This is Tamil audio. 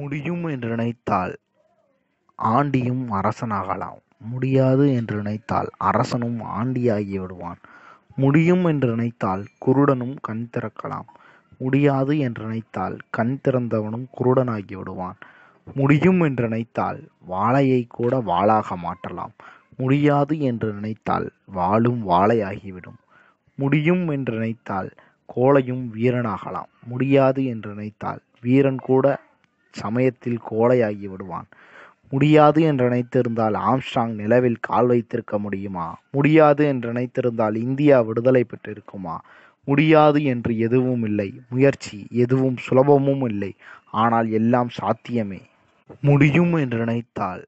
முடியும் என்று நினைத்தால் ஆண்டியும் அரசனாகலாம் முடியாது என்று நினைத்தால் அரசனும் ஆண்டியாகி விடுவான் முடியும் என்று நினைத்தால் குருடனும் கண் திறக்கலாம் முடியாது என்று நினைத்தால் கண் திறந்தவனும் குருடனாகி விடுவான் முடியும் என்று நினைத்தால் வாழையை கூட வாளாக மாற்றலாம் முடியாது என்று நினைத்தால் வாளும் வாழையாகிவிடும் முடியும் என்று நினைத்தால் கோழையும் வீரனாகலாம் முடியாது என்று நினைத்தால் வீரன் கூட சமயத்தில் கோழையாகி விடுவான் முடியாது என்று நினைத்திருந்தால் ஆம்ஸ்ட்ராங் நிலவில் கால் வைத்திருக்க முடியுமா முடியாது என்று நினைத்திருந்தால் இந்தியா விடுதலை பெற்றிருக்குமா முடியாது என்று எதுவும் இல்லை முயற்சி எதுவும் சுலபமும் இல்லை ஆனால் எல்லாம் சாத்தியமே முடியும் என்று நினைத்தால்